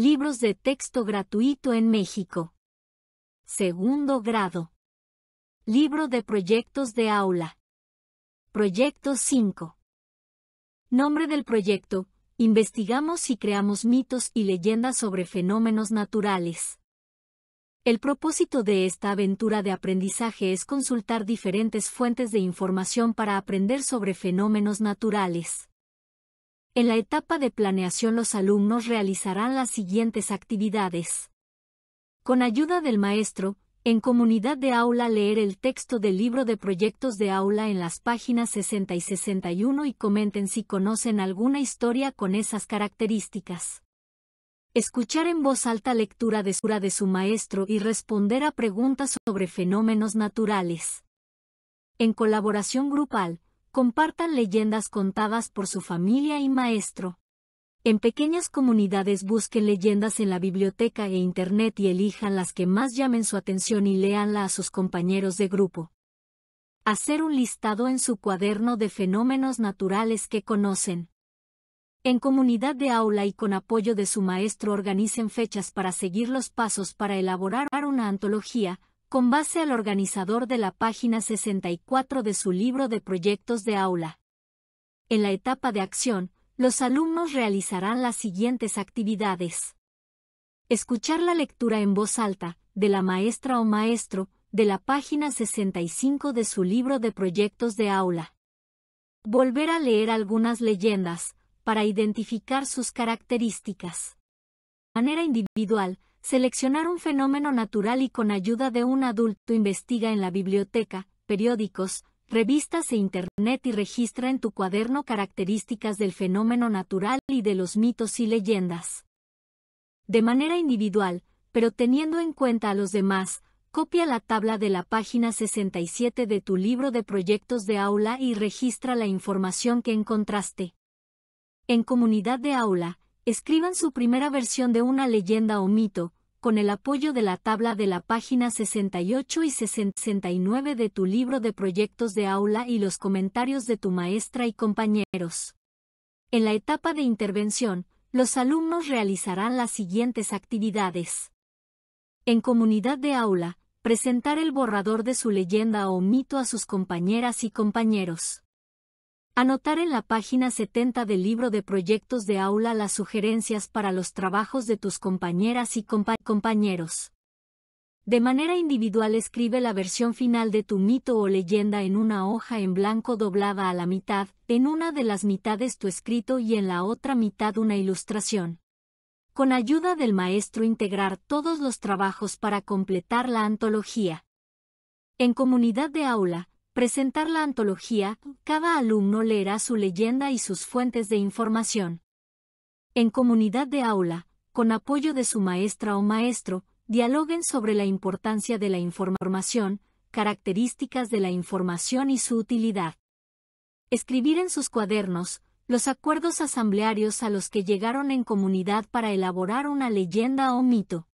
Libros de texto gratuito en México. Segundo grado. Libro de proyectos de aula. Proyecto 5. Nombre del proyecto. Investigamos y creamos mitos y leyendas sobre fenómenos naturales. El propósito de esta aventura de aprendizaje es consultar diferentes fuentes de información para aprender sobre fenómenos naturales. En la etapa de planeación los alumnos realizarán las siguientes actividades. Con ayuda del maestro, en comunidad de aula leer el texto del libro de proyectos de aula en las páginas 60 y 61 y comenten si conocen alguna historia con esas características. Escuchar en voz alta lectura de de su maestro y responder a preguntas sobre fenómenos naturales. En colaboración grupal, compartan leyendas contadas por su familia y maestro. En pequeñas comunidades busquen leyendas en la biblioteca e internet y elijan las que más llamen su atención y léanla a sus compañeros de grupo. Hacer un listado en su cuaderno de fenómenos naturales que conocen. En comunidad de aula y con apoyo de su maestro organicen fechas para seguir los pasos para elaborar una antología, con base al organizador de la página 64 de su libro de proyectos de aula. En la etapa de acción, los alumnos realizarán las siguientes actividades. Escuchar la lectura en voz alta, de la maestra o maestro, de la página 65 de su libro de proyectos de aula. Volver a leer algunas leyendas, para identificar sus características. manera individual, seleccionar un fenómeno natural y con ayuda de un adulto investiga en la biblioteca, periódicos, revistas e internet y registra en tu cuaderno características del fenómeno natural y de los mitos y leyendas. De manera individual, pero teniendo en cuenta a los demás, copia la tabla de la página 67 de tu libro de proyectos de aula y registra la información que encontraste. En comunidad de aula, Escriban su primera versión de una leyenda o mito, con el apoyo de la tabla de la página 68 y 69 de tu libro de proyectos de aula y los comentarios de tu maestra y compañeros. En la etapa de intervención, los alumnos realizarán las siguientes actividades. En comunidad de aula, presentar el borrador de su leyenda o mito a sus compañeras y compañeros. Anotar en la página 70 del libro de proyectos de aula las sugerencias para los trabajos de tus compañeras y compañeros. De manera individual escribe la versión final de tu mito o leyenda en una hoja en blanco doblada a la mitad, en una de las mitades tu escrito y en la otra mitad una ilustración. Con ayuda del maestro integrar todos los trabajos para completar la antología. En comunidad de aula, presentar la antología, cada alumno leerá su leyenda y sus fuentes de información. En comunidad de aula, con apoyo de su maestra o maestro, dialoguen sobre la importancia de la información, características de la información y su utilidad. Escribir en sus cuadernos los acuerdos asamblearios a los que llegaron en comunidad para elaborar una leyenda o mito.